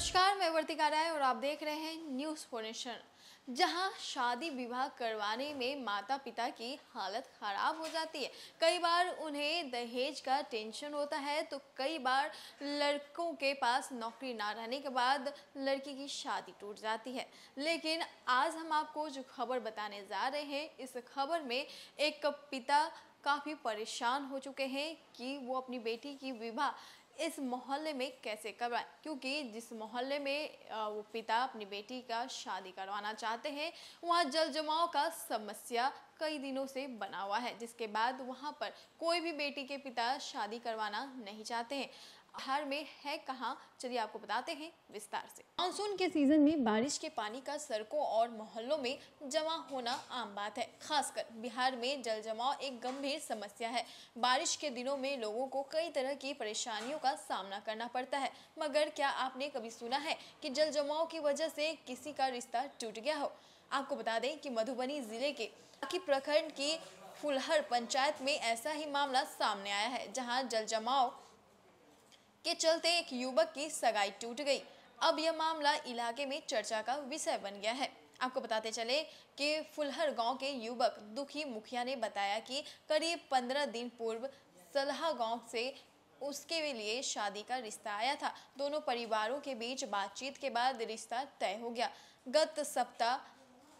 नमस्कार मैं वर्तिका राय और आप देख रहे हैं न्यूज़ फोनेशन जहां शादी विवाह करवाने में माता पिता की हालत ख़राब हो जाती है कई बार उन्हें दहेज का टेंशन होता है तो कई बार लड़कों के पास नौकरी ना रहने के बाद लड़की की शादी टूट जाती है लेकिन आज हम आपको जो खबर बताने जा रहे हैं इस खबर में एक पिता काफ़ी परेशान हो चुके हैं कि वो अपनी बेटी की विवाह इस मोहल्ले में कैसे करवाएं क्योंकि जिस मोहल्ले में वो पिता अपनी बेटी का शादी करवाना चाहते हैं वहाँ जल जमाव का समस्या कई दिनों से बना हुआ है जिसके बाद वहाँ पर कोई भी बेटी के पिता शादी करवाना नहीं चाहते हैं हर में है कहाँ चलिए आपको बताते हैं विस्तार से मानसून के सीजन में बारिश के पानी का सड़कों और मोहल्लों में जमा होना आम बात है खासकर बिहार में जल जमाव एक गंभीर समस्या है बारिश के दिनों में लोगों को कई तरह की परेशानियों का सामना करना पड़ता है मगर क्या आपने कभी सुना है कि जल जमाव की वजह से किसी का रिश्ता टूट गया हो आपको बता दें कि मधुबनी जिले के प्रखंड की फुलहर पंचायत में ऐसा ही मामला सामने आया है जहां जल जमाव के चलते एक युवक की सगाई टूट गई अब यह मामला इलाके में चर्चा का विषय बन गया है आपको बताते चले कि फुलहर गांव के युवक दुखी मुखिया ने बताया कि करीब पंद्रह दिन पूर्व सलहा गांव से उसके लिए शादी का रिश्ता आया था दोनों परिवारों के बीच बातचीत के बाद रिश्ता तय हो गया गत सप्ताह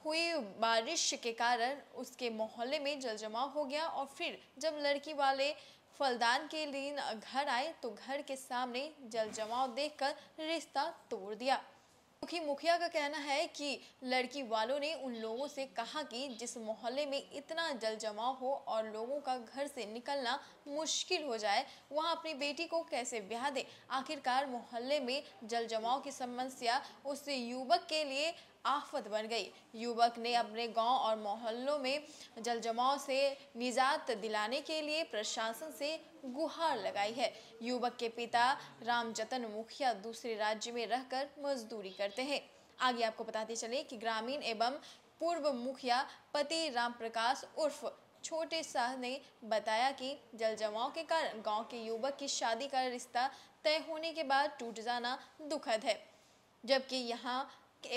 हुई बारिश के कारण उसके मोहल्ले में जलजमाव हो गया और फिर जब लड़की वाले फलदान के लिए घर आए तो घर के सामने जल जमाव देख रिश्ता तोड़ दिया मुखी मुखिया का कहना है कि लड़की वालों ने उन लोगों से कहा कि जिस मोहल्ले में इतना जल जमाव हो और लोगों का घर से निकलना मुश्किल हो जाए वहां अपनी बेटी को कैसे ब्याह दे आखिरकार मोहल्ले में जल जमाव की समस्या उस युवक के लिए आफत बन गई युवक ने अपने गांव और मोहल्लों में जलजमाव से निजात दिलाने के लिए प्रशासन से गुहार लगाई है युवक के पिता रामजतन मुखिया दूसरे राज्य में रहकर मजदूरी करते हैं आगे आपको बताते चले कि ग्रामीण एवं पूर्व मुखिया पति राम प्रकाश उर्फ छोटे शाह ने बताया कि जल जमाव के कारण गांव के युवक की शादी का रिश्ता तय होने के बाद टूट जाना दुखद है जबकि यहाँ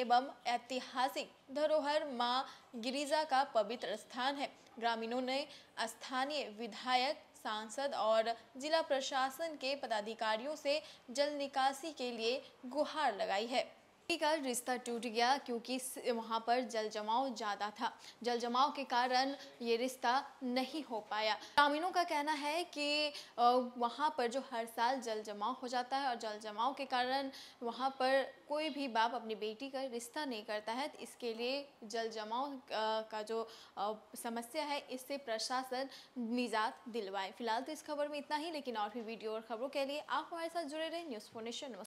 एवं ऐतिहासिक धरोहर माँ गिरिजा का पवित्र स्थान है ग्रामीणों ने स्थानीय विधायक सांसद और जिला प्रशासन के पदाधिकारियों से जल निकासी के लिए गुहार लगाई है का रिश्ता टूट गया क्योंकि वहाँ पर जल जमाव ज़्यादा था जल जमाव के कारण ये रिश्ता नहीं हो पाया ग्रामीणों का कहना है कि वहाँ पर जो हर साल जल जमाव हो जाता है और जल जमाव के कारण वहाँ पर कोई भी बाप अपनी बेटी का रिश्ता नहीं करता है तो इसके लिए जल जमाव का जो समस्या है इससे प्रशासन निजात दिलवाए फिलहाल तो इस खबर में इतना ही लेकिन और भी वीडियो और खबरों के लिए आप हमारे साथ जुड़े रहे न्यूज़ नेशन